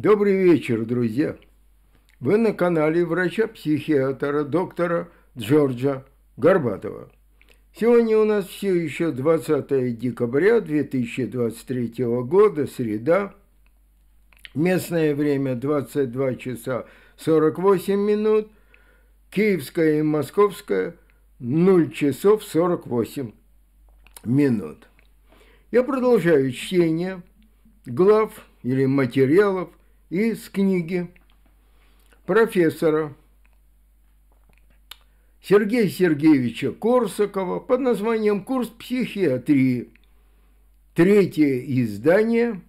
Добрый вечер, друзья! Вы на канале врача-психиатра доктора Джорджа Горбатова. Сегодня у нас все еще 20 декабря 2023 года, среда. Местное время 22 часа 48 минут. Киевское и московское 0 часов 48 минут. Я продолжаю чтение глав или материалов из книги профессора Сергея Сергеевича Корсакова под названием «Курс психиатрии». Третье издание,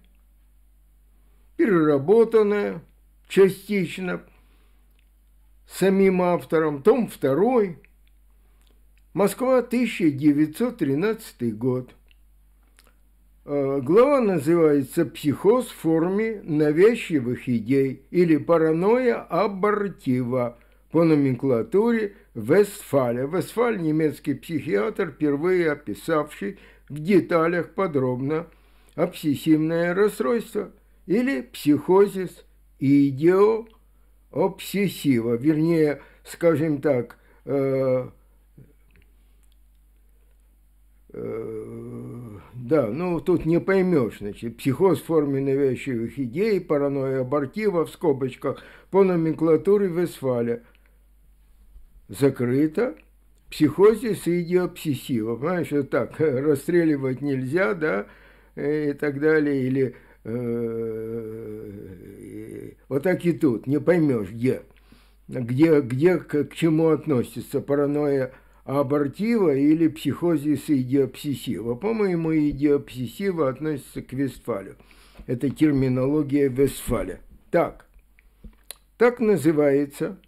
переработанное частично самим автором, том второй, Москва, 1913 год. Э, глава называется «Психоз в форме навязчивых идей» или «Паранойя абортива» по номенклатуре Вестфаля. Вестфаль – немецкий психиатр, впервые описавший в деталях подробно обсессивное расстройство или психозис идеообсессива, вернее, скажем так, э, э, да, ну тут не поймешь, значит, психоз в форме навязчивых идей, паранойя абортива в скобочках по номенклатуре Вестфаля. Закрыто. Психозис и идиобсессива, понимаешь, вот так, расстреливать нельзя, да, э, и так далее, или э, э, вот так и тут, не поймешь, где, где, где к, к чему относится паранойя абортива или психозис идиопсисива. По-моему, идиопсисива относится к Вестфалю. Это терминология Вестфаля. Так, так называется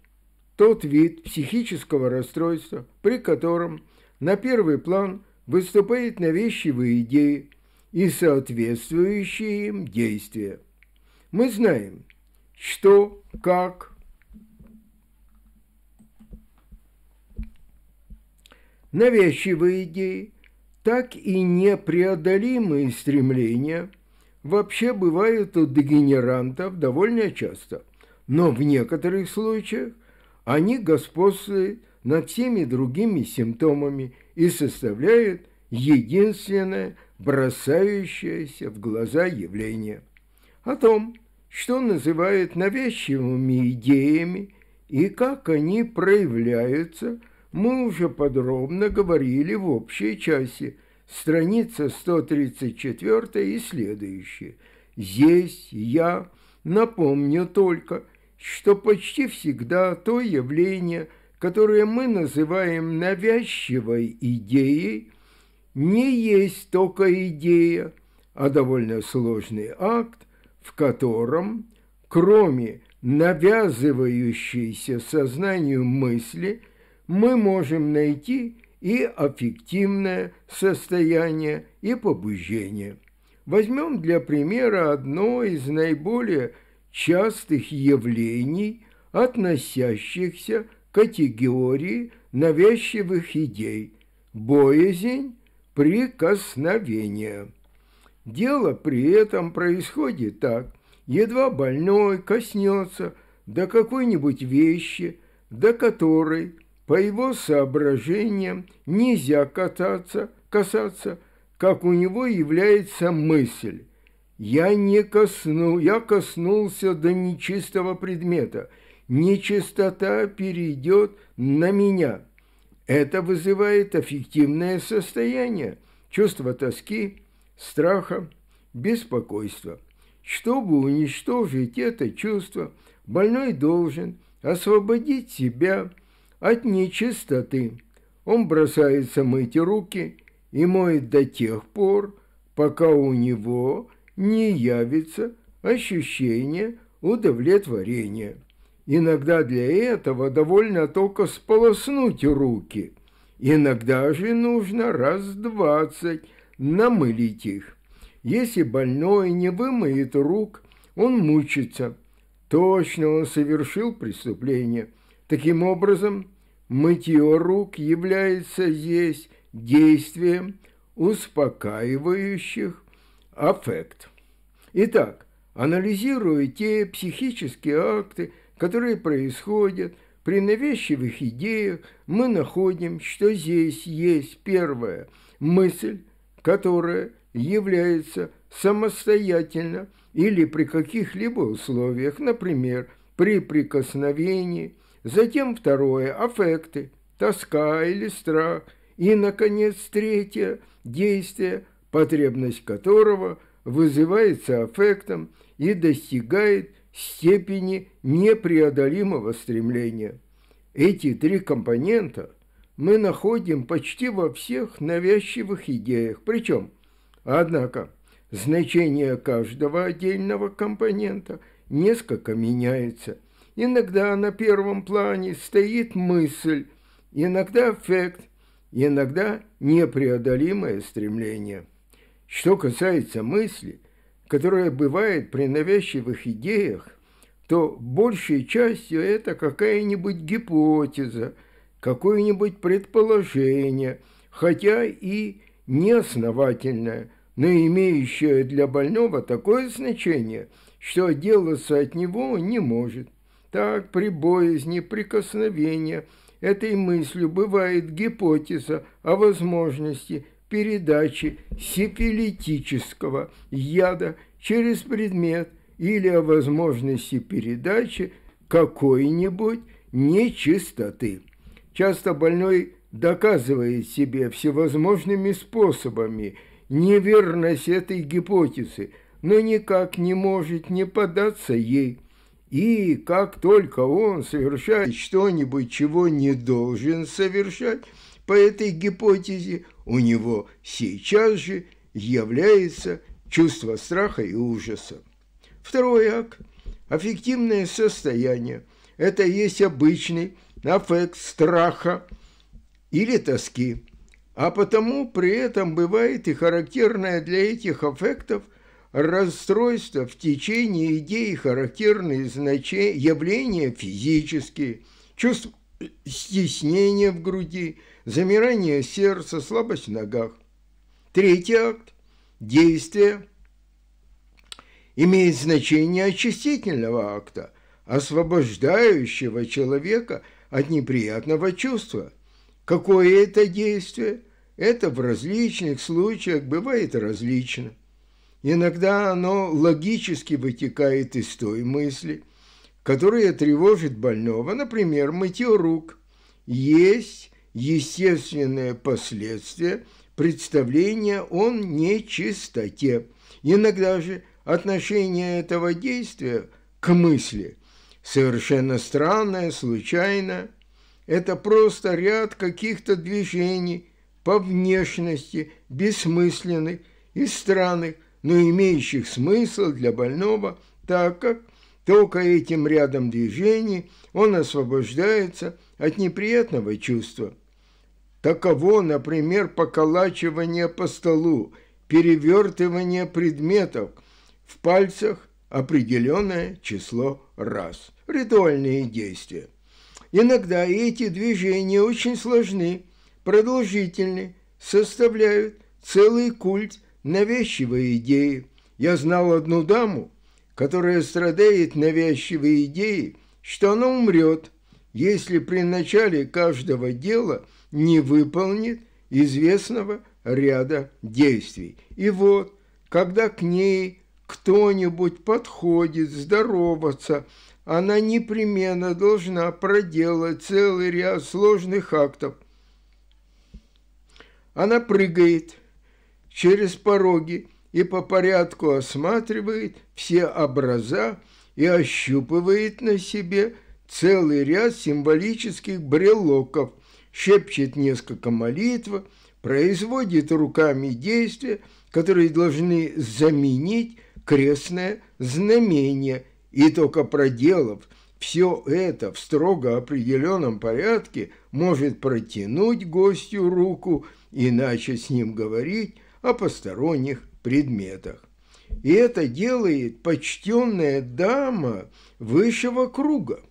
тот вид психического расстройства, при котором на первый план выступают навязчивые идеи и соответствующие им действия. Мы знаем, что, как, навязчивые идеи, так и непреодолимые стремления вообще бывают у дегенерантов довольно часто, но в некоторых случаях они господствуют над всеми другими симптомами и составляют единственное бросающееся в глаза явление. О том, что называют навязчивыми идеями и как они проявляются – мы уже подробно говорили в общей части, страница 134 и следующие. Здесь я напомню только, что почти всегда то явление, которое мы называем навязчивой идеей, не есть только идея, а довольно сложный акт, в котором, кроме навязывающейся сознанию мысли – мы можем найти и аффективное состояние, и побуждение. Возьмем для примера одно из наиболее частых явлений, относящихся к категории навязчивых идей – боязнь прикосновения. Дело при этом происходит так. Едва больной коснется до какой-нибудь вещи, до которой по его соображениям нельзя кататься, касаться, как у него является мысль. Я не косну, я коснулся до нечистого предмета. Нечистота перейдет на меня. Это вызывает аффективное состояние, чувство тоски, страха, беспокойства. Чтобы уничтожить это чувство, больной должен освободить себя – от нечистоты. Он бросается мыть руки и моет до тех пор, пока у него не явится ощущение удовлетворения. Иногда для этого довольно только сполоснуть руки. Иногда же нужно раз двадцать намылить их. Если больной не вымоет рук, он мучится. Точно он совершил преступление. Таким образом, Мытье рук является здесь действием успокаивающих аффект. Итак, анализируя те психические акты, которые происходят при навязчивых идеях, мы находим, что здесь есть первая мысль, которая является самостоятельно или при каких-либо условиях, например, при прикосновении – затем второе – аффекты, тоска или страх, и, наконец, третье – действие, потребность которого вызывается аффектом и достигает степени непреодолимого стремления. Эти три компонента мы находим почти во всех навязчивых идеях, причем, однако, значение каждого отдельного компонента несколько меняется, Иногда на первом плане стоит мысль, иногда эффект, иногда непреодолимое стремление. Что касается мысли, которая бывает при навязчивых идеях, то большей частью это какая-нибудь гипотеза, какое-нибудь предположение, хотя и неосновательное, но имеющее для больного такое значение, что отделаться от него не может. Так, при боязни, прикосновения этой мыслью бывает гипотеза о возможности передачи сифилитического яда через предмет или о возможности передачи какой-нибудь нечистоты. Часто больной доказывает себе всевозможными способами неверность этой гипотезы, но никак не может не податься ей. И как только он совершает что-нибудь, чего не должен совершать по этой гипотезе, у него сейчас же является чувство страха и ужаса. Второй акт – аффективное состояние. Это есть обычный аффект страха или тоски. А потому при этом бывает и характерное для этих аффектов расстройства в течение идеи характерные значения, явления физические, чувств стеснения в груди, замирание сердца, слабость в ногах. Третий акт – действие имеет значение очистительного акта, освобождающего человека от неприятного чувства. Какое это действие? Это в различных случаях бывает различно – Иногда оно логически вытекает из той мысли, которая тревожит больного, например, мытье рук. Есть естественное последствие представления о нечистоте. Иногда же отношение этого действия к мысли совершенно странное, случайное. Это просто ряд каких-то движений по внешности, бессмысленных и странных, но имеющих смысл для больного, так как только этим рядом движений он освобождается от неприятного чувства. Таково, например, поколачивание по столу, перевертывание предметов в пальцах определенное число раз. Ритуальные действия. Иногда эти движения очень сложны, продолжительны, составляют целый культ навязчивые идеи. Я знал одну даму, которая страдает навязчивой идеей, что она умрет, если при начале каждого дела не выполнит известного ряда действий. И вот, когда к ней кто-нибудь подходит здороваться, она непременно должна проделать целый ряд сложных актов. Она прыгает – через пороги и по порядку осматривает все образа и ощупывает на себе целый ряд символических брелоков, шепчет несколько молитв, производит руками действия, которые должны заменить крестное знамение, и только проделав все это в строго определенном порядке может протянуть гостю руку, иначе с ним говорить о посторонних предметах. И это делает почтенная дама высшего круга,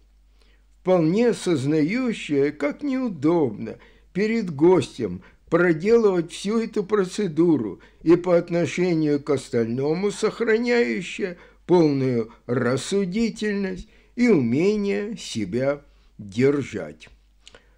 вполне сознающая, как неудобно перед гостем проделывать всю эту процедуру и по отношению к остальному сохраняющая полную рассудительность и умение себя держать.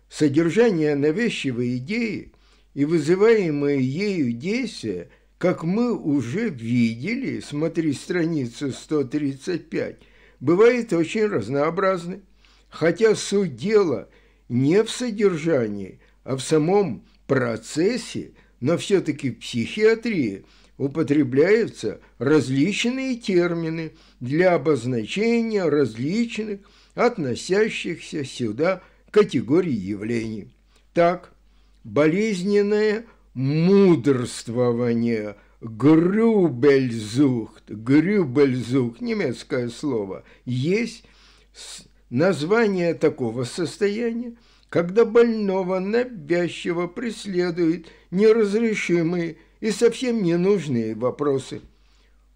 Содержание навязчивой идеи и вызываемые ею действия, как мы уже видели, смотри страницу 135, бывает очень разнообразны, хотя суть дела не в содержании, а в самом процессе, но все-таки в психиатрии употребляются различные термины для обозначения различных, относящихся сюда категорий явлений. Так, болезненное мудрствование, грюбельзухт, грюбельзухт, немецкое слово, есть название такого состояния, когда больного навязчиво преследуют неразрешимые и совсем ненужные вопросы.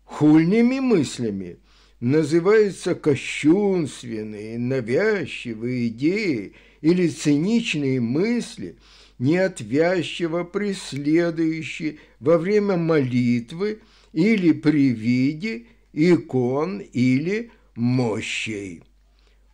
Хульными мыслями называются кощунственные, навязчивые идеи или циничные мысли – неотвязчиво преследующий во время молитвы или при виде икон или мощей.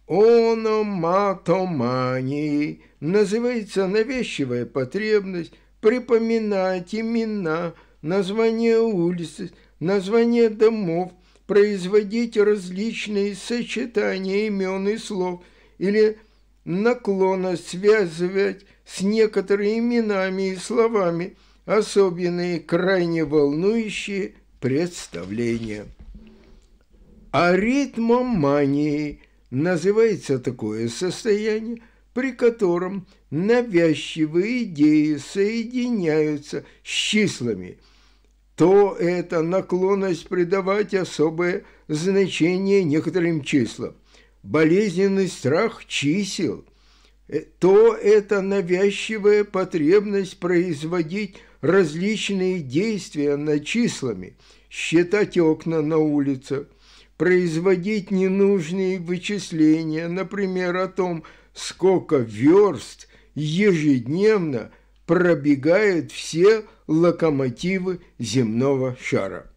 Ономатоманией называется навязчивая потребность припоминать имена, названия улиц, названия домов, производить различные сочетания имен и слов или наклона связывать с некоторыми именами и словами, особенные, крайне волнующие представления. А называется такое состояние, при котором навязчивые идеи соединяются с числами, то это наклонность придавать особое значение некоторым числам, болезненный страх чисел – Э, то это навязчивая потребность производить различные действия над числами, считать окна на улице, производить ненужные вычисления, например, о том, сколько верст ежедневно пробегают все локомотивы земного шара.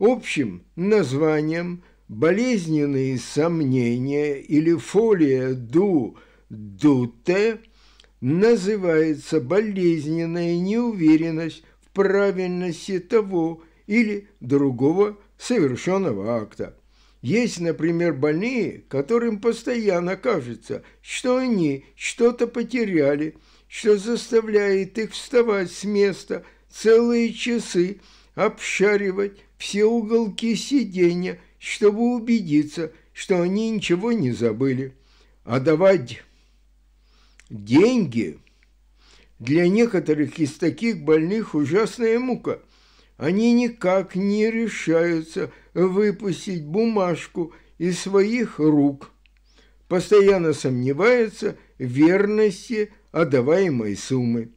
Общим названием болезненные сомнения или фолия ду Дуте называется болезненная неуверенность в правильности того или другого совершенного акта. Есть, например, больные, которым постоянно кажется, что они что-то потеряли, что заставляет их вставать с места целые часы, обшаривать все уголки сиденья, чтобы убедиться, что они ничего не забыли. А давать Деньги для некоторых из таких больных ужасная мука. Они никак не решаются выпустить бумажку из своих рук. Постоянно сомневаются в верности отдаваемой суммы.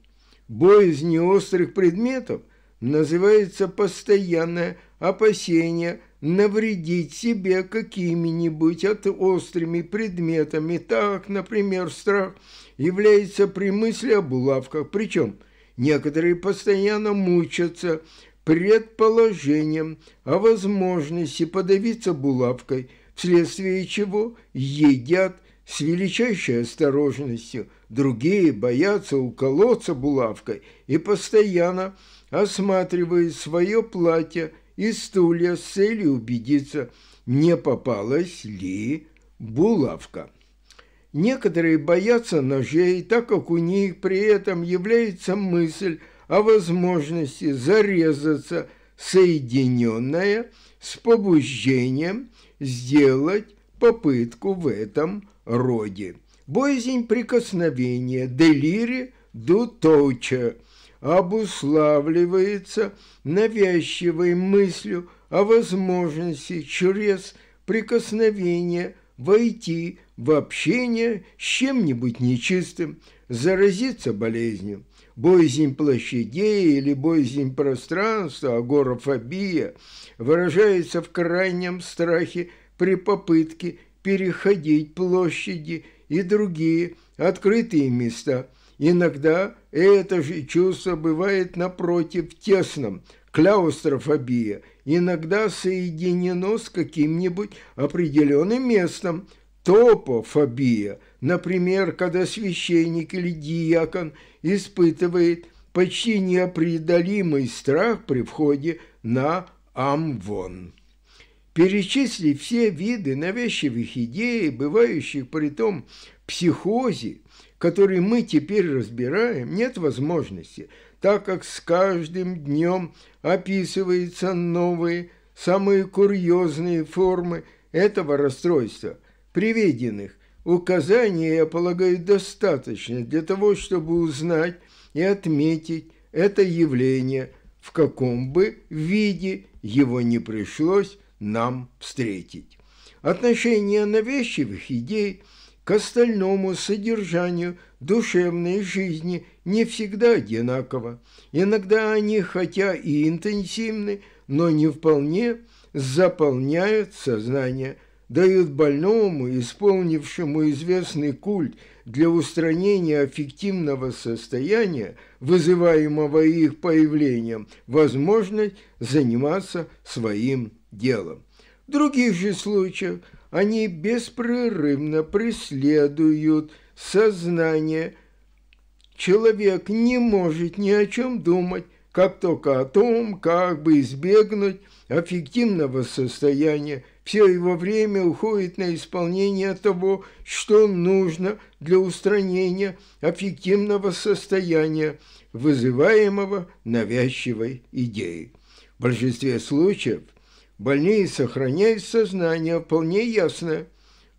Боязнь острых предметов называется постоянное опасение навредить себе какими-нибудь от острыми предметами. Так, например, страх – является при мысли о булавках, причем некоторые постоянно мучатся предположением о возможности подавиться булавкой, вследствие чего едят с величайшей осторожностью, другие боятся уколоться булавкой и постоянно осматривают свое платье и стулья с целью убедиться, не попалась ли булавка. Некоторые боятся ножей, так как у них при этом является мысль о возможности зарезаться, соединенная с побуждением сделать попытку в этом роде. Боязнь прикосновения, делири, дуточа обуславливается навязчивой мыслью о возможности через прикосновение – войти в общение с чем-нибудь нечистым, заразиться болезнью. Боязнь площадей или боязнь пространства, агорофобия, выражается в крайнем страхе при попытке переходить площади и другие открытые места. Иногда это же чувство бывает напротив тесном, кляустрофобия – иногда соединено с каким-нибудь определенным местом, топофобия, например, когда священник или диакон испытывает почти неопределимый страх при входе на амвон. Перечислить все виды навязчивых идей, бывающих при том психозе, который мы теперь разбираем, нет возможности – так как с каждым днем описываются новые, самые курьезные формы этого расстройства. Приведенных указания я полагаю, достаточно для того, чтобы узнать и отметить это явление, в каком бы виде его не пришлось нам встретить. Отношение навязчивых идей к остальному содержанию душевной жизни – не всегда одинаково. Иногда они, хотя и интенсивны, но не вполне заполняют сознание, дают больному, исполнившему известный культ для устранения аффективного состояния, вызываемого их появлением, возможность заниматься своим делом. В других же случаях они беспрерывно преследуют сознание – Человек не может ни о чем думать, как только о том, как бы избегнуть аффективного состояния. Все его время уходит на исполнение того, что нужно для устранения аффективного состояния, вызываемого навязчивой идеей. В большинстве случаев больные сохраняют сознание вполне ясное.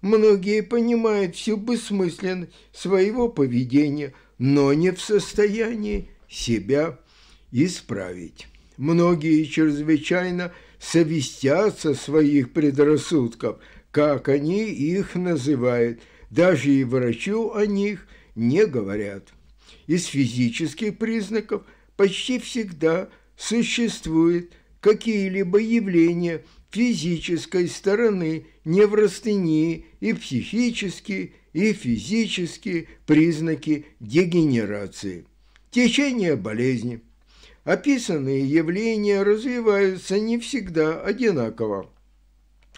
Многие понимают всю бессмысленность своего поведения – но не в состоянии себя исправить. Многие чрезвычайно совестятся своих предрассудков, как они их называют, даже и врачу о них не говорят. Из физических признаков почти всегда существует какие-либо явления физической стороны неврастении и психические, и физические признаки дегенерации, течение болезни. Описанные явления развиваются не всегда одинаково.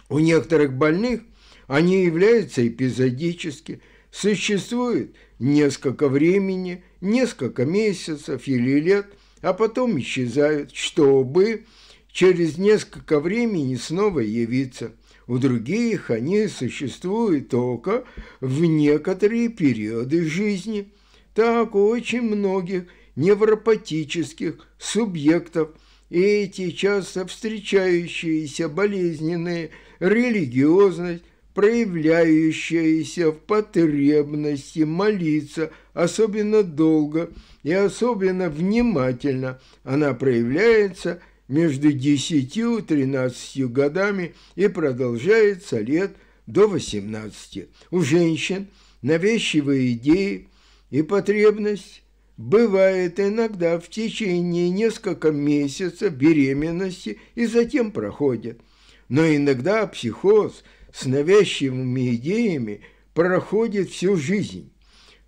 У некоторых больных они являются эпизодически, существует несколько времени, несколько месяцев или лет, а потом исчезают, чтобы через несколько времени снова явиться – у других они существуют только в некоторые периоды жизни. Так у очень многих невропатических субъектов эти часто встречающиеся болезненные религиозность, проявляющаяся в потребности молиться особенно долго и особенно внимательно, она проявляется – между 10-13 годами и продолжается лет до 18. У женщин навязчивые идеи и потребность бывает иногда в течение нескольких месяцев беременности и затем проходит. Но иногда психоз с навязчивыми идеями проходит всю жизнь.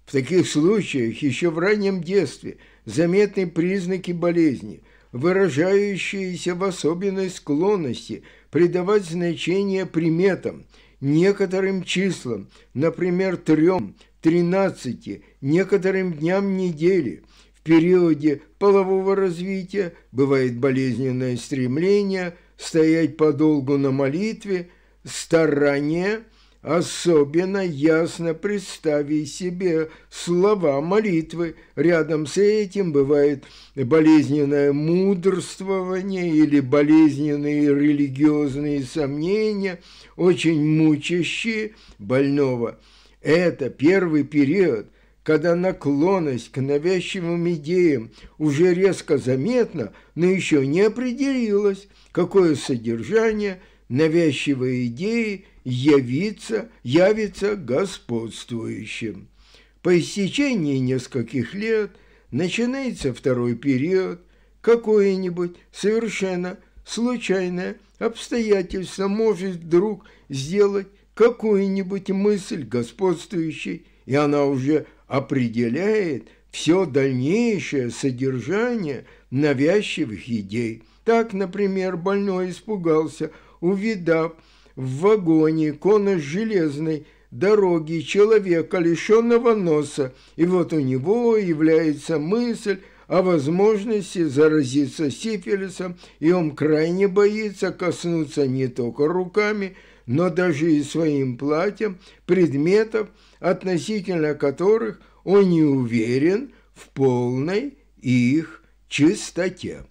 В таких случаях еще в раннем детстве заметны признаки болезни – выражающиеся в особенной склонности придавать значение приметам, некоторым числам, например, трем, тринадцати, некоторым дням недели. В периоде полового развития бывает болезненное стремление стоять подолгу на молитве, старание – Особенно ясно представи себе слова молитвы. Рядом с этим бывает болезненное мудрствование или болезненные религиозные сомнения, очень мучащие больного. Это первый период, когда наклонность к навязчивым идеям уже резко заметна, но еще не определилась, какое содержание навязчивой идеи – явится, явится господствующим. По истечении нескольких лет начинается второй период, какое-нибудь совершенно случайное обстоятельство может вдруг сделать какую-нибудь мысль господствующей, и она уже определяет все дальнейшее содержание навязчивых идей. Так, например, больной испугался, увидав, в вагоне конно-железной дороги человека, лишенного носа, и вот у него является мысль о возможности заразиться сифилисом, и он крайне боится коснуться не только руками, но даже и своим платьем предметов, относительно которых он не уверен в полной их чистоте.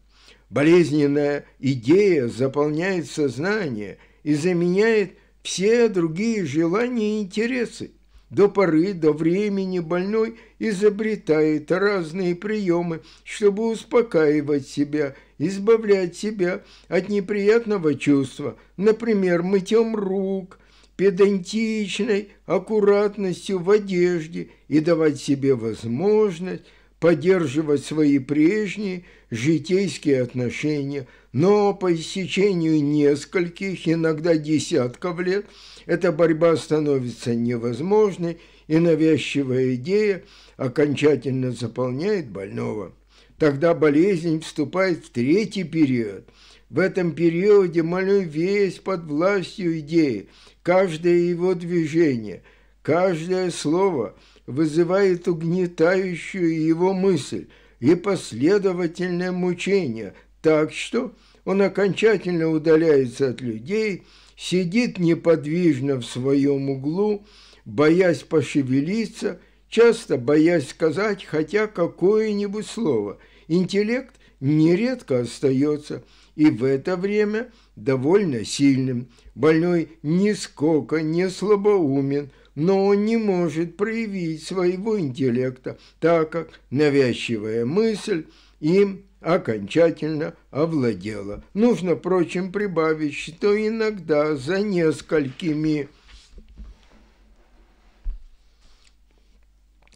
Болезненная идея заполняет сознание – и заменяет все другие желания и интересы. До поры, до времени больной изобретает разные приемы, чтобы успокаивать себя, избавлять себя от неприятного чувства, например, мытьем рук, педантичной аккуратностью в одежде и давать себе возможность поддерживать свои прежние житейские отношения – но по истечению нескольких, иногда десятков лет, эта борьба становится невозможной, и навязчивая идея окончательно заполняет больного. Тогда болезнь вступает в третий период. В этом периоде малой весь под властью идеи, каждое его движение, каждое слово вызывает угнетающую его мысль и последовательное мучение, так что он окончательно удаляется от людей, сидит неподвижно в своем углу, боясь пошевелиться, часто боясь сказать хотя какое-нибудь слово. Интеллект нередко остается и в это время довольно сильным. Больной нисколько не слабоумен, но он не может проявить своего интеллекта, так как навязчивая мысль им окончательно овладела. Нужно, впрочем, прибавить, что иногда за несколькими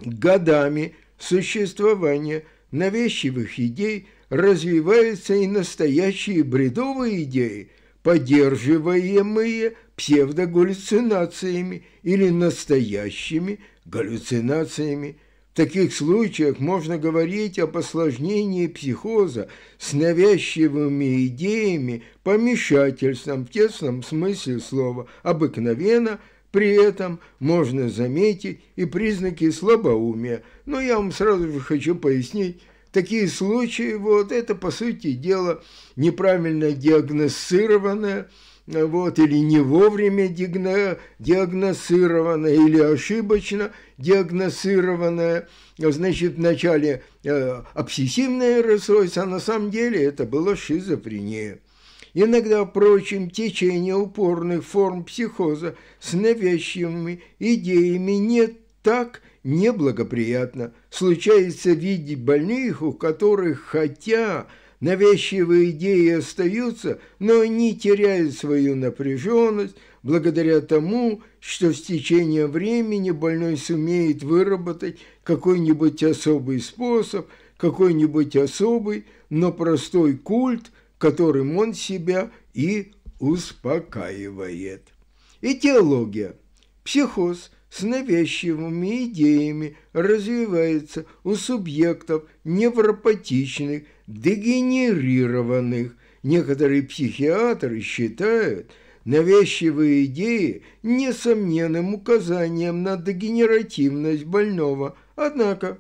годами существования навязчивых идей развиваются и настоящие бредовые идеи, поддерживаемые псевдогаллюцинациями или настоящими галлюцинациями – в таких случаях можно говорить о осложнении психоза с навязчивыми идеями, помешательством в тесном смысле слова. Обыкновенно при этом можно заметить и признаки слабоумия. Но я вам сразу же хочу пояснить, такие случаи, вот это по сути дела неправильно диагностированное вот, или не вовремя диагностированная, или ошибочно диагностированная, значит, вначале э, обсессивное расстройство, а на самом деле это было шизофрения. Иногда, впрочем, течение упорных форм психоза с навязчивыми идеями не так неблагоприятно. Случается видеть больных, у которых, хотя навязчивые идеи остаются, но они теряют свою напряженность благодаря тому, что с течением времени больной сумеет выработать какой-нибудь особый способ, какой-нибудь особый, но простой культ, которым он себя и успокаивает. И теология – Психоз с навязчивыми идеями развивается у субъектов невропатичных, дегенерированных. Некоторые психиатры считают навязчивые идеи несомненным указанием на дегенеративность больного. Однако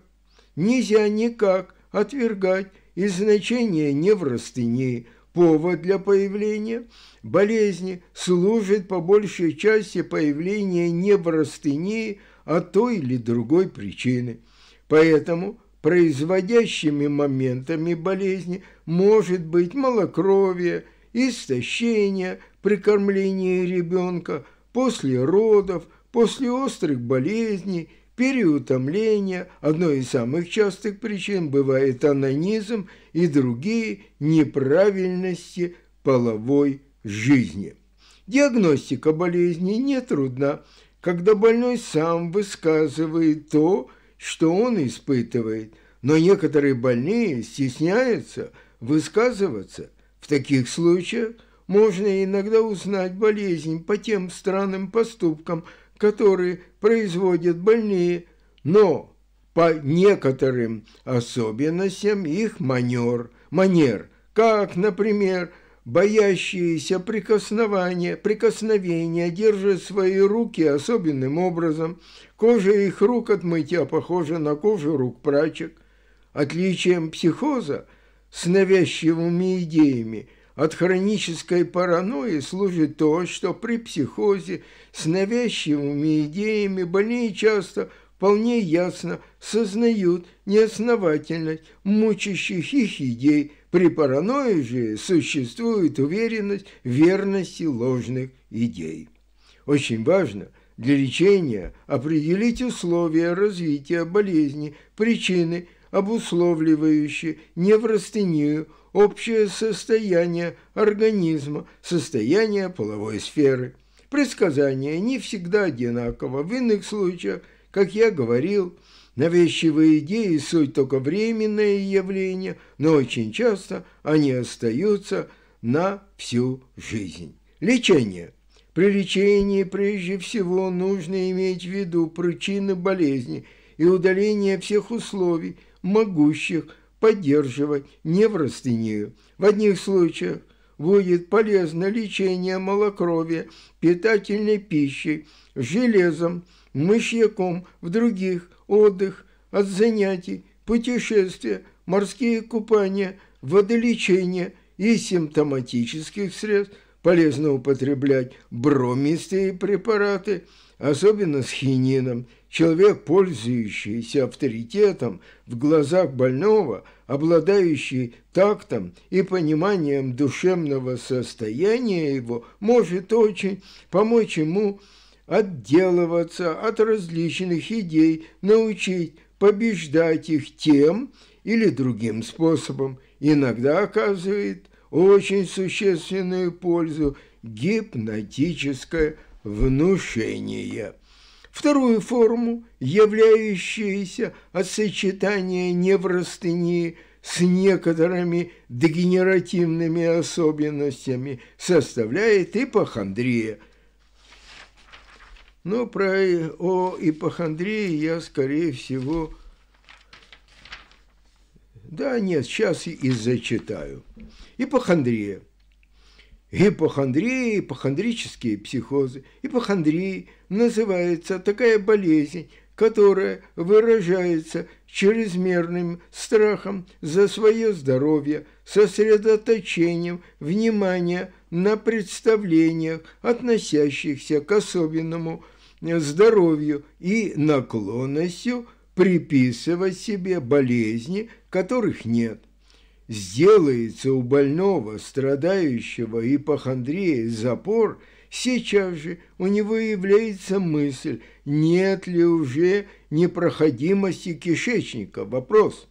нельзя никак отвергать и значение неврастении – Повод для появления болезни служит по большей части появление не простыни, а той или другой причины. Поэтому производящими моментами болезни может быть малокровие, истощение при кормлении ребенка, после родов, после острых болезней переутомление, одной из самых частых причин бывает анонизм и другие неправильности половой жизни. Диагностика болезни нетрудна, когда больной сам высказывает то, что он испытывает, но некоторые больные стесняются высказываться. В таких случаях можно иногда узнать болезнь по тем странным поступкам – которые производят больные, но по некоторым особенностям их манер, манер, как, например, боящиеся прикосновения, прикосновения держат свои руки особенным образом. Кожа их рук от мытья похожа на кожу рук прачек. Отличием психоза с навязчивыми идеями от хронической паранойи служит то, что при психозе с навязчивыми идеями больные часто вполне ясно сознают неосновательность мучащих их идей, при паранойи же существует уверенность в верности ложных идей. Очень важно для лечения определить условия развития болезни, причины, обусловливающие неврастению, общее состояние организма, состояние половой сферы. Предсказания не всегда одинаково, в иных случаях, как я говорил, навязчивые идеи – суть только временное явление, но очень часто они остаются на всю жизнь. Лечение. При лечении прежде всего нужно иметь в виду причины болезни и удаление всех условий, могущих – поддерживать неврастению. В одних случаях будет полезно лечение малокровия, питательной пищей, железом, мышьяком, в других – отдых от занятий, путешествия, морские купания, водолечение и симптоматических средств полезно употреблять бромистые препараты, особенно с хинином, Человек, пользующийся авторитетом в глазах больного, обладающий тактом и пониманием душевного состояния его, может очень помочь ему отделываться от различных идей, научить побеждать их тем или другим способом, иногда оказывает очень существенную пользу гипнотическое внушение вторую форму, являющуюся от сочетания невростении с некоторыми дегенеративными особенностями, составляет ипохондрия. Но про о ипохондрии я, скорее всего, да нет, сейчас и зачитаю. Ипохондрия – Гипохондрия, ипохондрические психозы. Ипохондрии называется такая болезнь, которая выражается чрезмерным страхом за свое здоровье, сосредоточением внимания на представлениях, относящихся к особенному здоровью и наклонностью приписывать себе болезни, которых нет сделается у больного, страдающего ипохондрией запор, сейчас же у него является мысль, нет ли уже непроходимости кишечника, вопрос.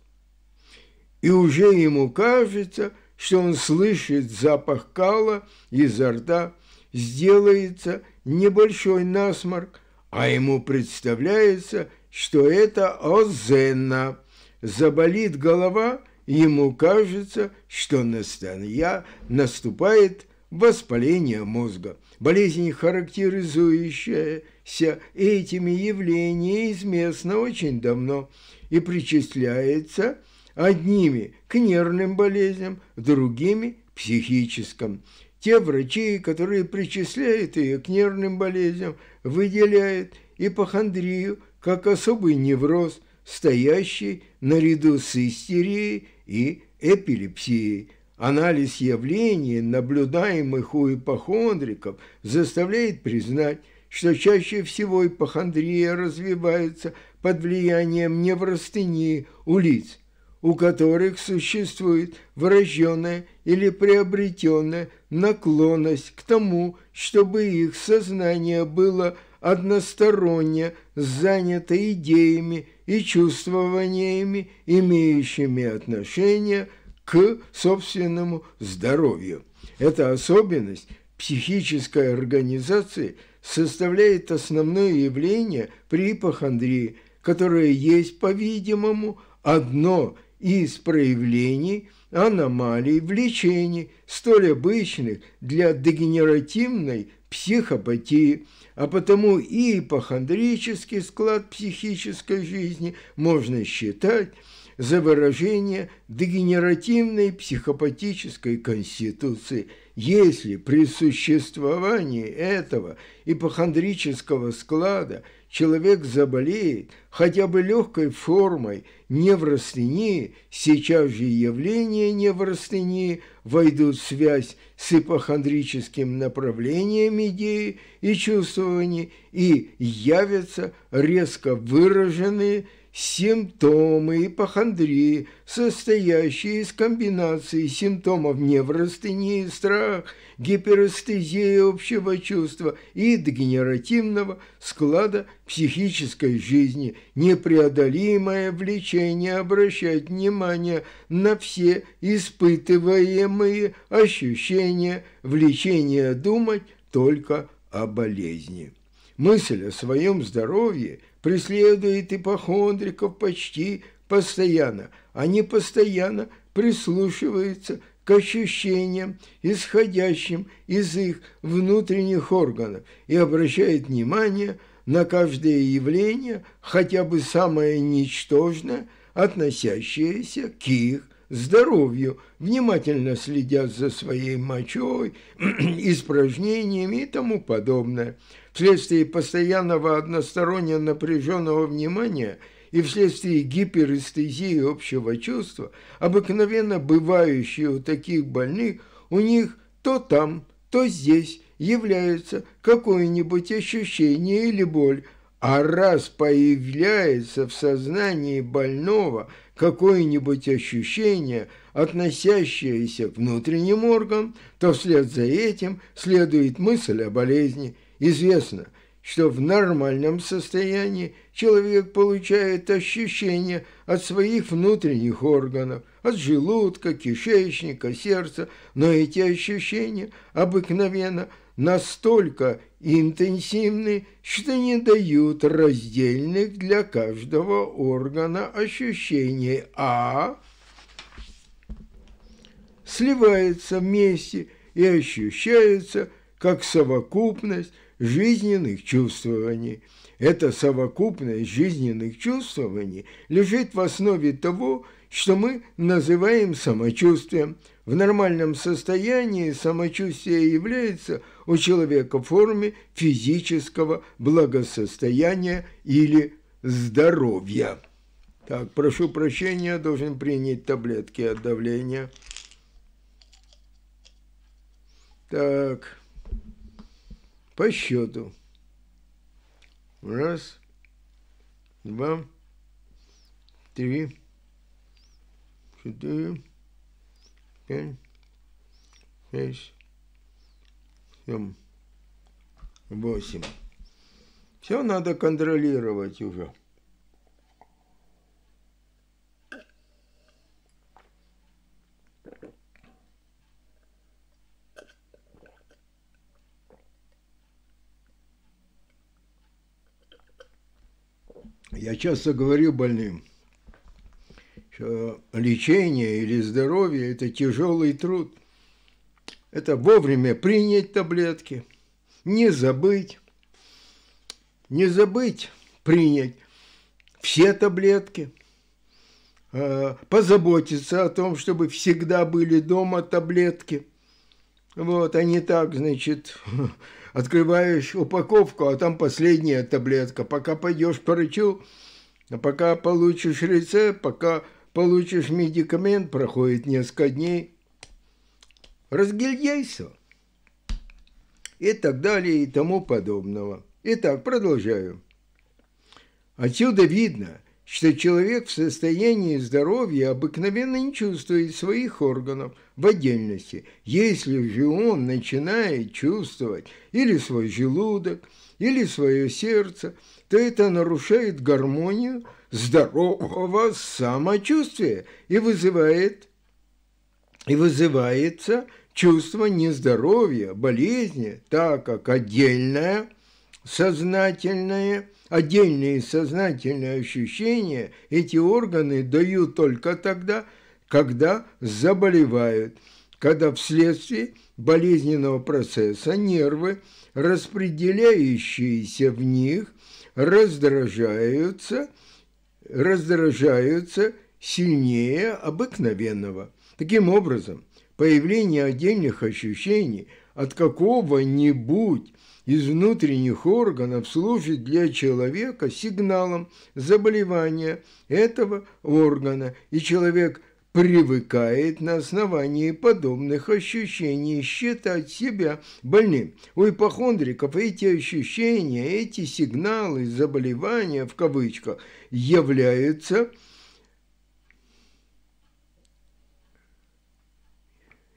И уже ему кажется, что он слышит запах кала изо рта, сделается небольшой насморк, а ему представляется, что это озенна. Заболит голова – Ему кажется, что настанья наступает воспаление мозга, болезнь, характеризующаяся этими явлениями, известна очень давно и причисляется одними к нервным болезням, другими – к психическим. Те врачи, которые причисляют ее к нервным болезням, выделяют ипохондрию как особый невроз, стоящий наряду с истерией и эпилепсией. Анализ явлений, наблюдаемых у ипохондриков, заставляет признать, что чаще всего ипохондрия развивается под влиянием неврастении у лиц, у которых существует врожденная или приобретенная наклонность к тому, чтобы их сознание было односторонне занято идеями и чувствованиями, имеющими отношение к собственному здоровью. Эта особенность психической организации составляет основное явление при ипохондрии, которое есть, по-видимому, одно из проявлений аномалий в лечении, столь обычных для дегенеративной психопатии – а потому и ипохондрический склад психической жизни можно считать за выражение дегенеративной психопатической конституции, если при существовании этого ипохондрического склада человек заболеет хотя бы легкой формой неврастении, сейчас же явления неврастении войдут в связь с ипохондрическим направлением идеи и чувствований и явятся резко выраженные – Симптомы ипохондрии, состоящие из комбинации симптомов неврастении, страх, гиперестезия общего чувства и дегенеративного склада психической жизни, непреодолимое влечение обращать внимание на все испытываемые ощущения, влечение думать только о болезни. Мысль о своем здоровье преследует ипохондриков почти постоянно. Они постоянно прислушиваются к ощущениям, исходящим из их внутренних органов, и обращает внимание на каждое явление, хотя бы самое ничтожное, относящееся к их здоровью, внимательно следят за своей мочой, испражнениями и тому подобное – вследствие постоянного односторонне напряженного внимания и вследствие гиперэстезии общего чувства, обыкновенно бывающие у таких больных, у них то там, то здесь является какое-нибудь ощущение или боль, а раз появляется в сознании больного какое-нибудь ощущение, относящееся к внутренним органам, то вслед за этим следует мысль о болезни – Известно, что в нормальном состоянии человек получает ощущения от своих внутренних органов, от желудка, кишечника, сердца, но эти ощущения обыкновенно настолько интенсивны, что не дают раздельных для каждого органа ощущений, а сливаются вместе и ощущаются как совокупность жизненных чувствований. Эта совокупность жизненных чувствований лежит в основе того, что мы называем самочувствием. В нормальном состоянии самочувствие является у человека в форме физического благосостояния или здоровья. Так, прошу прощения, должен принять таблетки от давления. Так по счету. Раз, два, три, четыре, пять, шесть, семь, восемь. Все надо контролировать уже. Я часто говорю больным, что лечение или здоровье – это тяжелый труд. Это вовремя принять таблетки, не забыть, не забыть принять все таблетки, а, позаботиться о том, чтобы всегда были дома таблетки. Вот, они а так, значит, Открываешь упаковку, а там последняя таблетка. Пока пойдешь к врачу, пока получишь рецепт, пока получишь медикамент, проходит несколько дней. Разгильдяйся. И так далее, и тому подобного. Итак, продолжаю. Отсюда видно, что человек в состоянии здоровья обыкновенно не чувствует своих органов в отдельности. Если же он начинает чувствовать или свой желудок, или свое сердце, то это нарушает гармонию здорового самочувствия и вызывает и вызывается чувство нездоровья, болезни, так как отдельное сознательное – отдельные сознательные ощущения эти органы дают только тогда, когда заболевают, когда вследствие болезненного процесса нервы, распределяющиеся в них, раздражаются, раздражаются сильнее обыкновенного. Таким образом, появление отдельных ощущений от какого-нибудь из внутренних органов служит для человека сигналом заболевания этого органа, и человек привыкает на основании подобных ощущений считать себя больным. У ипохондриков эти ощущения, эти сигналы заболевания в кавычках являются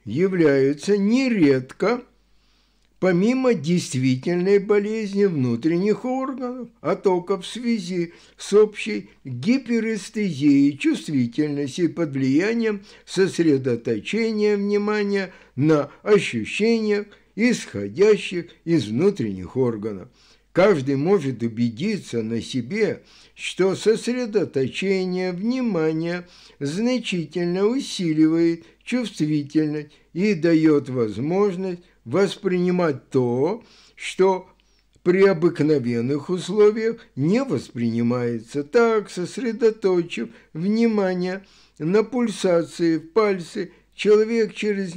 являются нередко помимо действительной болезни внутренних органов, а только в связи с общей гиперэстезией чувствительности под влиянием сосредоточения внимания на ощущениях, исходящих из внутренних органов. Каждый может убедиться на себе, что сосредоточение внимания значительно усиливает чувствительность и дает возможность воспринимать то, что при обыкновенных условиях не воспринимается. Так, сосредоточив внимание на пульсации в пальце, человек через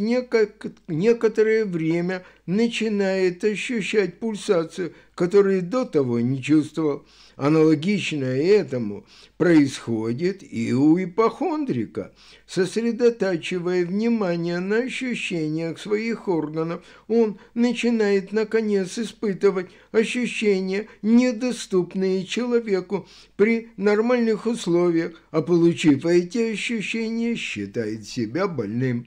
некоторое время начинает ощущать пульсацию который до того не чувствовал. Аналогичное этому происходит и у ипохондрика. Сосредотачивая внимание на ощущениях своих органов, он начинает, наконец, испытывать ощущения, недоступные человеку при нормальных условиях, а получив эти ощущения, считает себя больным.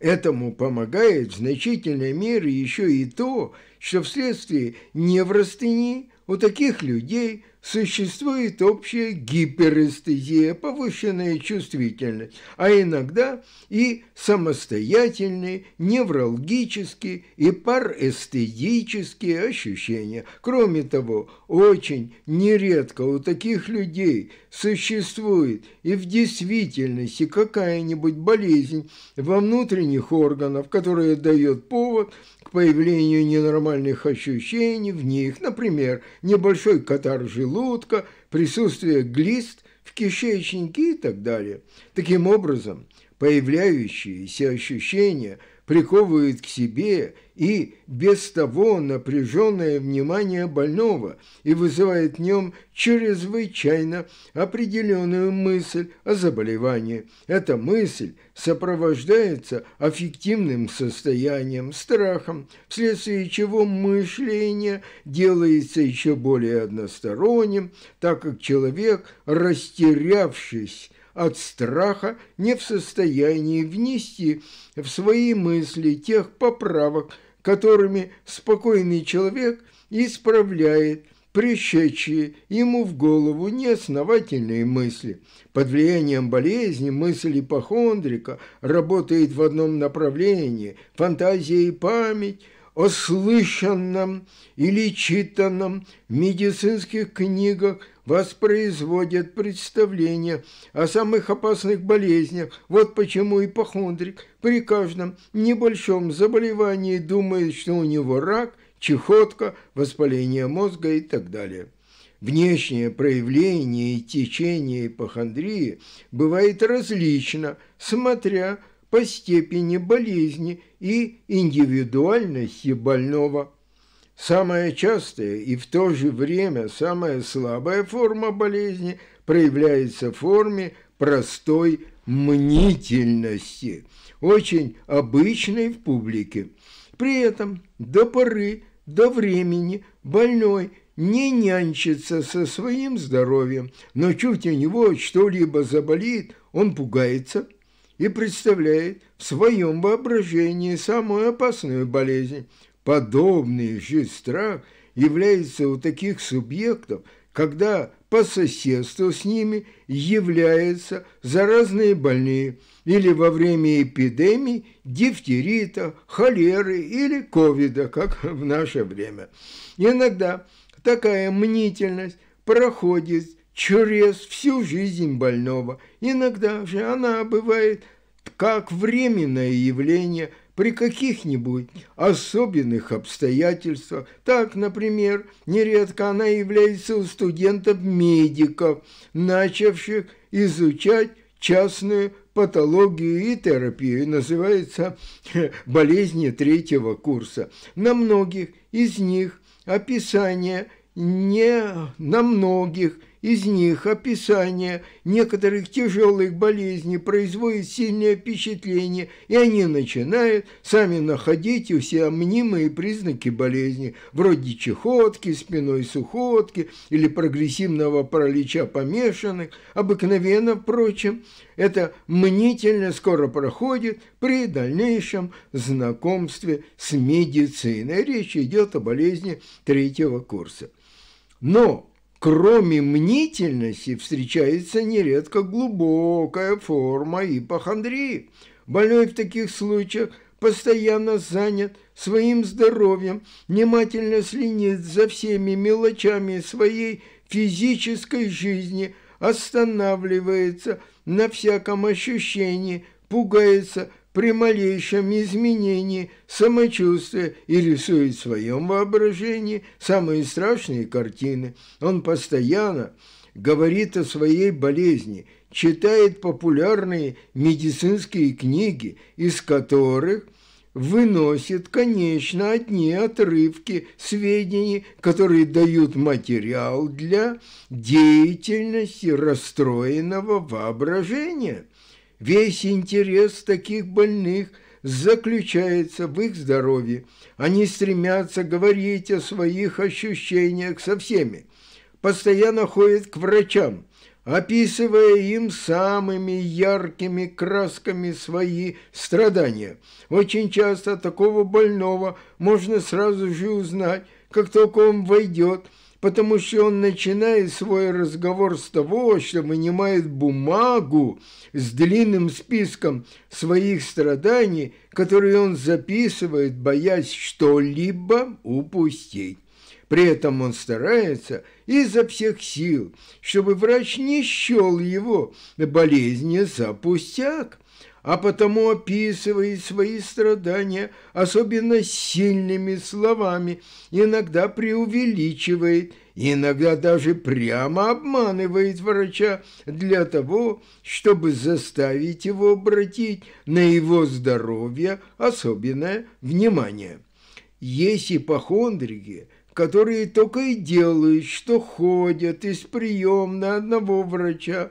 Этому помогает в значительной мере еще и то, что вследствие неврастении у таких людей существует общая гиперэстезия, повышенная чувствительность, а иногда и самостоятельные невралгические и парэстетические ощущения. Кроме того, очень нередко у таких людей существует и в действительности какая-нибудь болезнь во внутренних органах, которая дает повод к появлению ненормальных ощущений в них, например, небольшой катар желудка, присутствие глист в кишечнике и так далее. Таким образом, появляющиеся ощущения приковывает к себе и без того напряженное внимание больного и вызывает в нем чрезвычайно определенную мысль о заболевании. Эта мысль сопровождается аффективным состоянием, страхом, вследствие чего мышление делается еще более односторонним, так как человек, растерявшись, от страха не в состоянии внести в свои мысли тех поправок, которыми спокойный человек исправляет пришедшие ему в голову неосновательные мысли. Под влиянием болезни мысль ипохондрика работает в одном направлении, фантазия и память – о слышанном или читанном в медицинских книгах воспроизводят представления о самых опасных болезнях. Вот почему ипохондрик при каждом небольшом заболевании думает, что у него рак, чехотка, воспаление мозга и так далее. Внешнее проявление и течение ипохондрии бывает различно, смотря по степени болезни и индивидуальности больного. Самая частая и в то же время самая слабая форма болезни проявляется в форме простой мнительности, очень обычной в публике. При этом до поры, до времени больной не нянчится со своим здоровьем, но чуть у него что-либо заболит, он пугается и представляет в своем воображении самую опасную болезнь – Подобный же страх является у таких субъектов, когда по соседству с ними являются заразные больные или во время эпидемий дифтерита, холеры или ковида, как в наше время. Иногда такая мнительность проходит через всю жизнь больного. Иногда же она бывает как временное явление – при каких-нибудь особенных обстоятельствах. Так, например, нередко она является у студентов-медиков, начавших изучать частную патологию и терапию, называется болезни третьего курса. На многих из них описание не на многих – из них описание некоторых тяжелых болезней производит сильное впечатление, и они начинают сами находить у себя мнимые признаки болезни, вроде чехотки, спиной сухотки или прогрессивного паралича помешанных. Обыкновенно, впрочем, это мнительно скоро проходит при дальнейшем знакомстве с медициной. Речь идет о болезни третьего курса. Но Кроме мнительности встречается нередко глубокая форма ипохондрии. Больной в таких случаях постоянно занят своим здоровьем, внимательно следит за всеми мелочами своей физической жизни, останавливается на всяком ощущении, пугается – при малейшем изменении самочувствия и рисует в своем воображении самые страшные картины. Он постоянно говорит о своей болезни, читает популярные медицинские книги, из которых выносит, конечно, одни отрывки сведений, которые дают материал для деятельности расстроенного воображения. Весь интерес таких больных заключается в их здоровье. Они стремятся говорить о своих ощущениях со всеми. Постоянно ходят к врачам, описывая им самыми яркими красками свои страдания. Очень часто такого больного можно сразу же узнать, как только он войдет – потому что он начинает свой разговор с того, что вынимает бумагу с длинным списком своих страданий, которые он записывает, боясь что-либо упустить. При этом он старается изо всех сил, чтобы врач не счел его болезни за пустяк, а потому описывает свои страдания особенно сильными словами, иногда преувеличивает, иногда даже прямо обманывает врача для того, чтобы заставить его обратить на его здоровье особенное внимание. Есть ипохондрики – которые только и делают, что ходят из на одного врача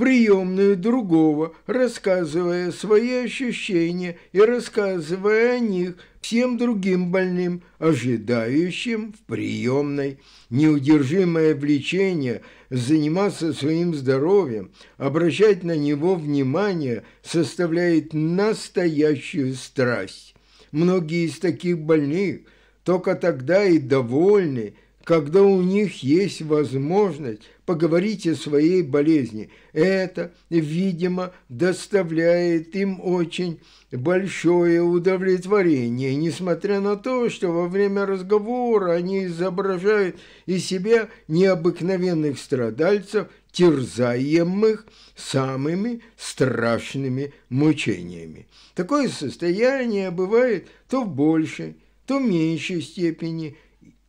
приемную другого, рассказывая свои ощущения и рассказывая о них всем другим больным, ожидающим в приемной. Неудержимое влечение заниматься своим здоровьем, обращать на него внимание составляет настоящую страсть. Многие из таких больных только тогда и довольны, когда у них есть возможность поговорите о своей болезни. Это, видимо, доставляет им очень большое удовлетворение, несмотря на то, что во время разговора они изображают из себя необыкновенных страдальцев, терзаемых самыми страшными мучениями. Такое состояние бывает то в большей, то в меньшей степени,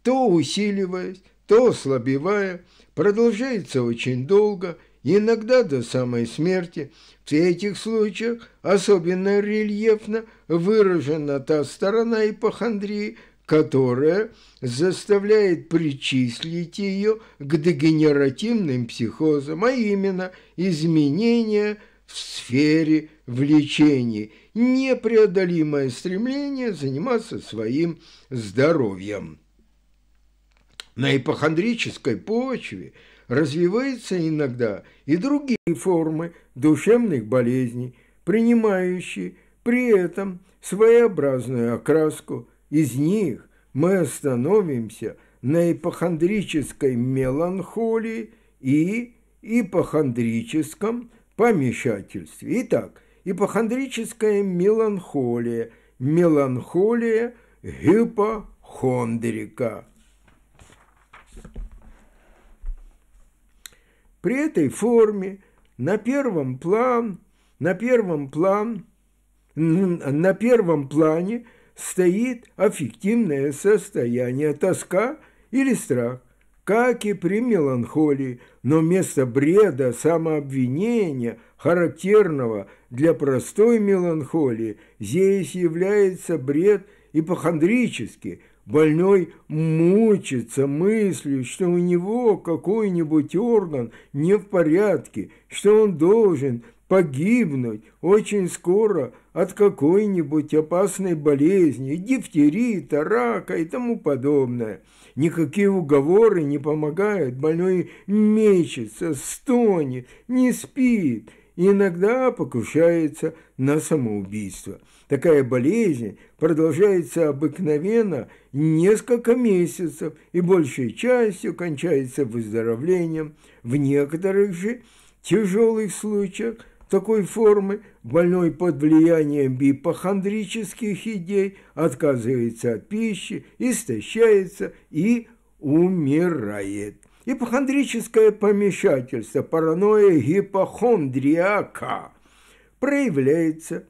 то усиливаясь, то ослабевая, продолжается очень долго, иногда до самой смерти. В этих случаях особенно рельефно выражена та сторона ипохондрии, которая заставляет причислить ее к дегенеративным психозам, а именно изменения в сфере влечений, непреодолимое стремление заниматься своим здоровьем. На ипохондрической почве развиваются иногда и другие формы душевных болезней, принимающие при этом своеобразную окраску. Из них мы остановимся на ипохондрической меланхолии и ипохондрическом помешательстве. Итак, ипохондрическая меланхолия, меланхолия гипохондрика. При этой форме на первом план, на первом план, на первом плане стоит аффективное состояние тоска или страх, как и при меланхолии, но вместо бреда, самообвинения, характерного для простой меланхолии, здесь является бред ипохондрический – Больной мучится мыслью, что у него какой-нибудь орган не в порядке, что он должен погибнуть очень скоро от какой-нибудь опасной болезни, дифтерита, рака и тому подобное. Никакие уговоры не помогают, больной мечется, стонет, не спит – и иногда покушается на самоубийство. Такая болезнь продолжается обыкновенно несколько месяцев и большей частью кончается выздоровлением. В некоторых же тяжелых случаях такой формы больной под влиянием бипохондрических идей отказывается от пищи, истощается и умирает. Ипохондрическое помещательство, паранойя гипохондриака проявляется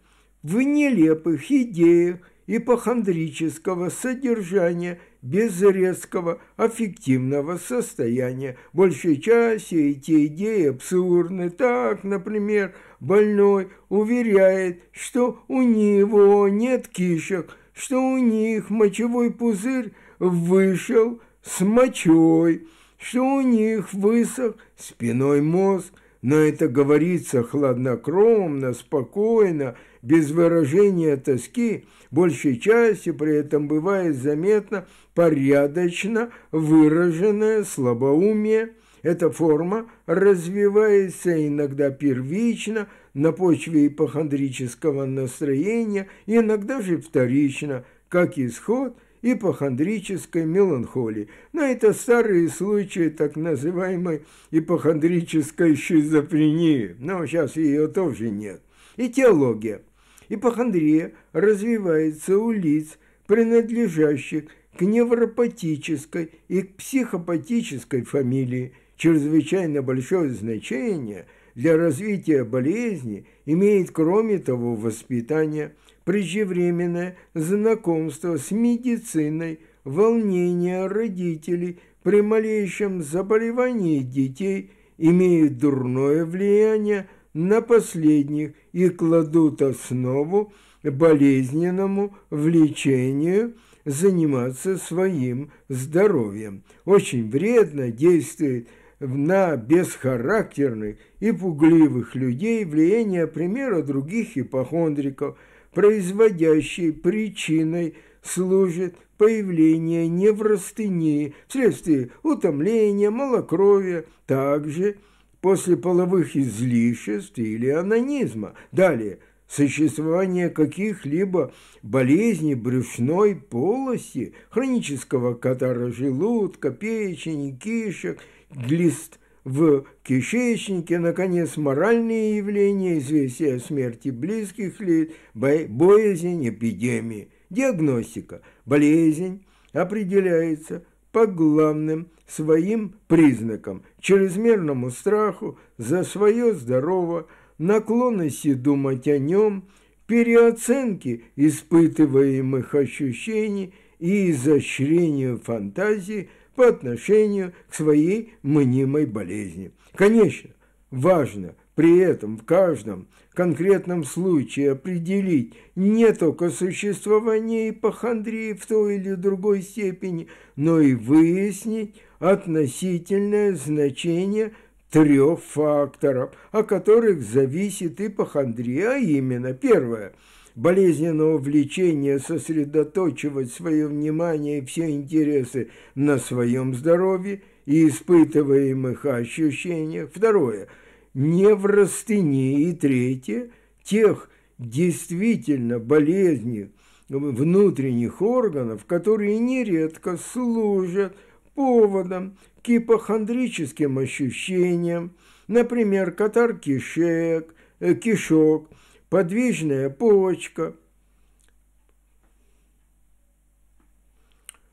в нелепых идеях ипохондрического содержания без резкого аффективного состояния. Большей части эти идеи абсурдны. Так, например, больной уверяет, что у него нет кишек, что у них мочевой пузырь вышел с мочой – что у них высох спиной мозг, но это говорится хладнокровно, спокойно, без выражения тоски, большей части при этом бывает заметно порядочно выраженное слабоумие. Эта форма развивается иногда первично, на почве ипохондрического настроения, иногда же вторично, как исход – ипохондрической меланхолии. Но это старые случаи так называемой ипохондрической шизофрении, но сейчас ее тоже нет. И теология. Ипохондрия развивается у лиц, принадлежащих к невропатической и к психопатической фамилии. Чрезвычайно большое значение для развития болезни имеет, кроме того, воспитание – преждевременное знакомство с медициной, волнения родителей при малейшем заболевании детей имеют дурное влияние на последних и кладут основу болезненному влечению заниматься своим здоровьем. Очень вредно действует на бесхарактерных и пугливых людей влияние примера других ипохондриков – производящей причиной служит появление неврастении вследствие утомления, малокровия, также после половых излишеств или анонизма. Далее, существование каких-либо болезней брюшной полости, хронического катара желудка, печени, кишек, глист в кишечнике, наконец, моральные явления, известия о смерти близких лиц, боязнь, эпидемии. Диагностика. Болезнь определяется по главным своим признакам – чрезмерному страху за свое здоровье, наклонности думать о нем, переоценке испытываемых ощущений и изощрению фантазии – по отношению к своей мнимой болезни. Конечно, важно при этом в каждом конкретном случае определить не только существование ипохондрии в той или другой степени, но и выяснить относительное значение трех факторов, о которых зависит ипохондрия, а именно первое – болезненного влечения сосредоточивать свое внимание и все интересы на своем здоровье и испытываемых ощущениях. Второе – неврастении. И третье – тех действительно болезней внутренних органов, которые нередко служат поводом к ипохондрическим ощущениям, например, катар кишек, э, кишок – подвижная полочка.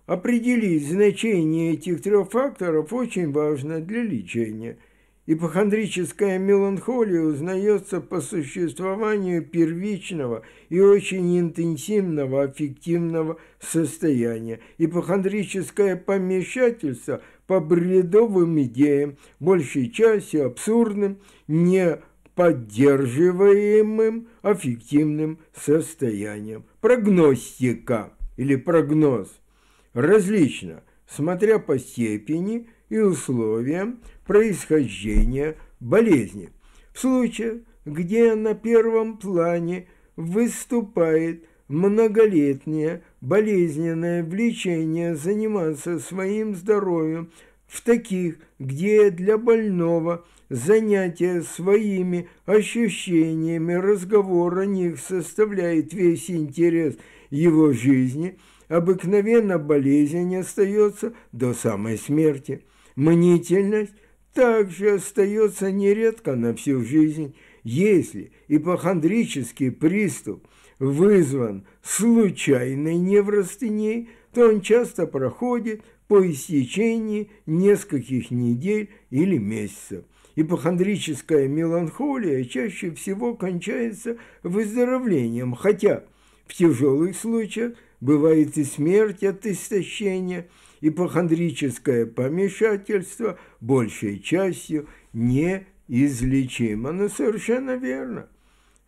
Определить значение этих трех факторов очень важно для лечения. Ипохондрическая меланхолия узнается по существованию первичного и очень интенсивного аффективного состояния. Ипохондрическое помешательство по бредовым идеям, большей части абсурдным, не поддерживаемым аффективным состоянием. Прогностика или прогноз различно, смотря по степени и условиям происхождения болезни. В случае, где на первом плане выступает многолетнее болезненное влечение заниматься своим здоровьем, в таких, где для больного – занятие своими ощущениями, разговор о них составляет весь интерес его жизни, обыкновенно болезнь остается до самой смерти. Мнительность также остается нередко на всю жизнь, если ипохондрический приступ вызван случайной неврастенией, то он часто проходит по истечении нескольких недель или месяцев ипохондрическая меланхолия чаще всего кончается выздоровлением, хотя в тяжелых случаях бывает и смерть от истощения, ипохондрическое помешательство большей частью неизлечимо. Но совершенно верно.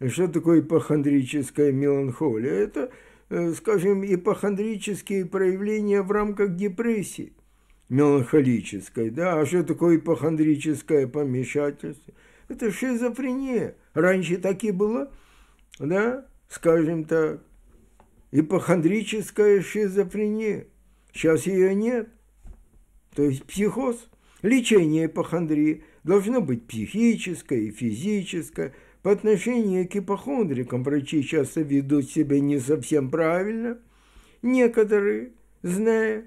Что такое ипохондрическая меланхолия? Это, э, скажем, ипохондрические проявления в рамках депрессии меланхолической, да, а что такое ипохондрическое помешательство? Это шизофрения. Раньше так и было, да, скажем так, ипохондрическая шизофрения. Сейчас ее нет. То есть психоз. Лечение ипохондрии должно быть психическое и физическое. По отношению к ипохондрикам врачи часто ведут себя не совсем правильно. Некоторые, зная,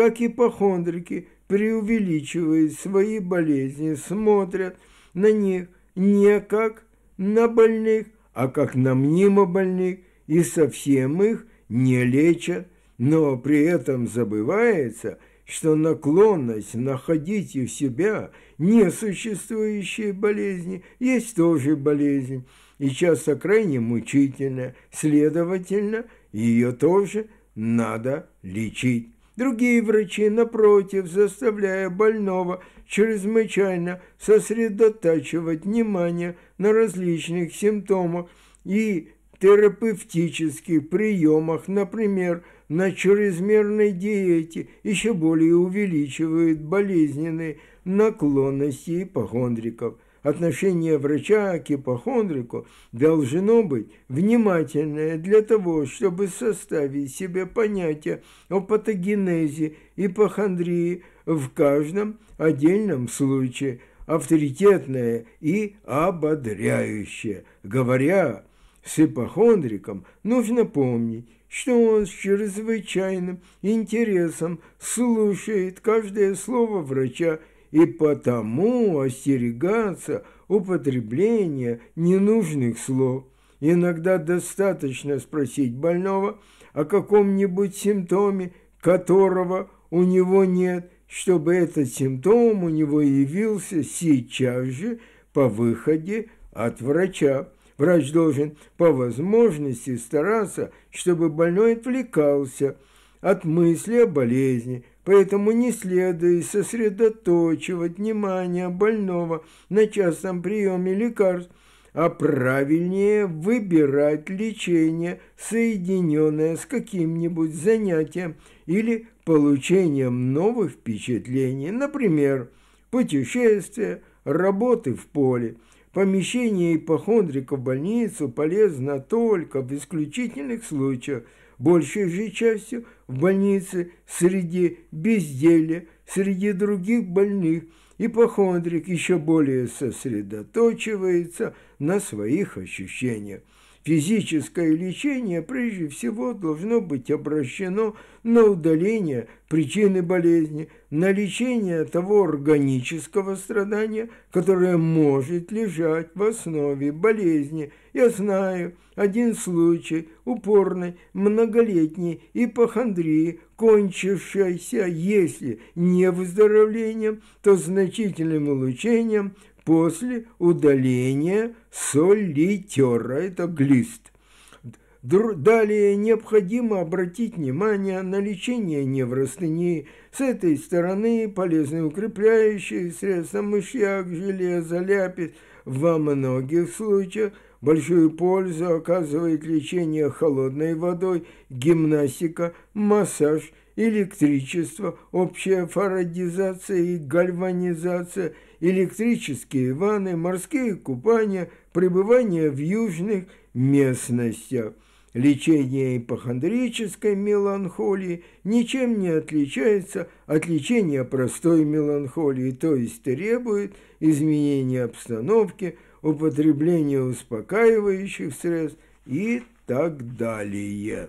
как ипохондрики преувеличивают свои болезни, смотрят на них не как на больных, а как на мнимо больных, и совсем их не лечат, но при этом забывается, что наклонность находить у себя несуществующие болезни есть тоже болезнь, и часто крайне мучительная, следовательно, ее тоже надо лечить. Другие врачи, напротив, заставляя больного чрезвычайно сосредотачивать внимание на различных симптомах и терапевтических приемах, например, на чрезмерной диете, еще более увеличивают болезненные наклонности ипохондриков – отношение врача к ипохондрику должно быть внимательное для того, чтобы составить себе понятие о патогенезе ипохондрии в каждом отдельном случае, авторитетное и ободряющее. Говоря с ипохондриком, нужно помнить, что он с чрезвычайным интересом слушает каждое слово врача и потому остерегаться употребления ненужных слов. Иногда достаточно спросить больного о каком-нибудь симптоме, которого у него нет, чтобы этот симптом у него явился сейчас же по выходе от врача. Врач должен по возможности стараться, чтобы больной отвлекался от мысли о болезни, Поэтому не следует сосредоточивать внимание больного на частном приеме лекарств, а правильнее выбирать лечение, соединенное с каким-нибудь занятием или получением новых впечатлений, например, путешествия, работы в поле. Помещение ипохондрика в больницу полезно только в исключительных случаях, большей же частью – в больнице среди безделья, среди других больных. Ипохондрик еще более сосредоточивается на своих ощущениях. Физическое лечение прежде всего должно быть обращено на удаление причины болезни, на лечение того органического страдания, которое может лежать в основе болезни. Я знаю один случай упорной многолетней ипохондрии, кончившейся, если не выздоровлением, то значительным улучшением – после удаления солитера, это глист. Далее необходимо обратить внимание на лечение невростении С этой стороны полезные укрепляющие средства мышьяк, железо, ляпис. Во многих случаях большую пользу оказывает лечение холодной водой, гимнастика, массаж – электричество, общая фарадизация и гальванизация, электрические ванны, морские купания, пребывание в южных местностях. Лечение ипохондрической меланхолии ничем не отличается от лечения простой меланхолии, то есть требует изменения обстановки, употребления успокаивающих средств и так далее.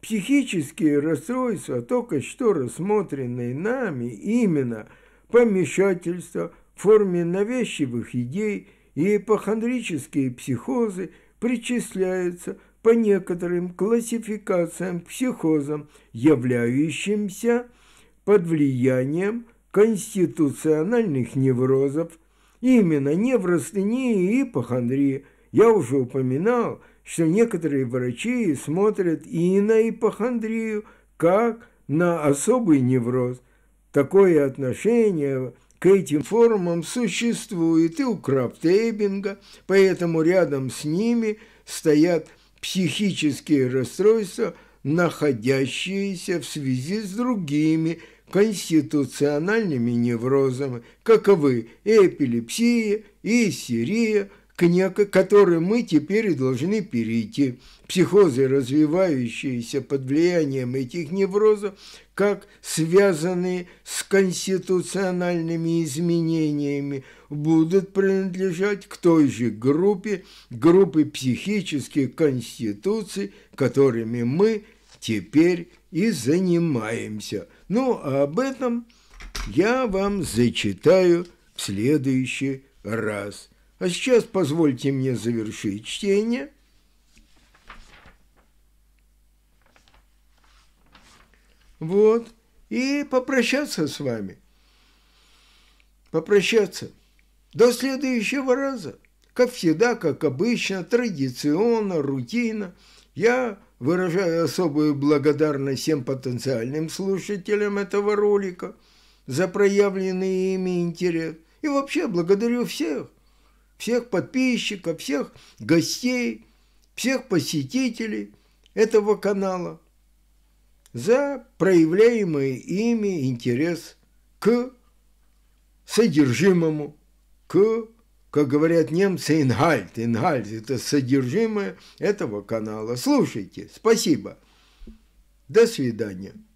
Психические расстройства, только что рассмотренные нами, именно помешательство в форме навязчивых идей и эпохондрические психозы причисляются по некоторым классификациям психозам, являющимся под влиянием конституциональных неврозов, именно невростении и ипохондрии. Я уже упоминал – что некоторые врачи смотрят и на ипохондрию, как на особый невроз. Такое отношение к этим формам существует и у Крафтебинга, поэтому рядом с ними стоят психические расстройства, находящиеся в связи с другими конституциональными неврозами, каковы эпилепсия, и истерия, к которым мы теперь должны перейти. Психозы, развивающиеся под влиянием этих неврозов, как связанные с конституциональными изменениями, будут принадлежать к той же группе, группы психических конституций, которыми мы теперь и занимаемся. Ну, а об этом я вам зачитаю в следующий раз – а сейчас позвольте мне завершить чтение. Вот. И попрощаться с вами. Попрощаться. До следующего раза. Как всегда, как обычно, традиционно, рутинно, я выражаю особую благодарность всем потенциальным слушателям этого ролика за проявленный ими интерес. И вообще благодарю всех, всех подписчиков, всех гостей, всех посетителей этого канала за проявляемый ими интерес к содержимому, к, как говорят немцы, ингальт. Ингальт – это содержимое этого канала. Слушайте, спасибо. До свидания.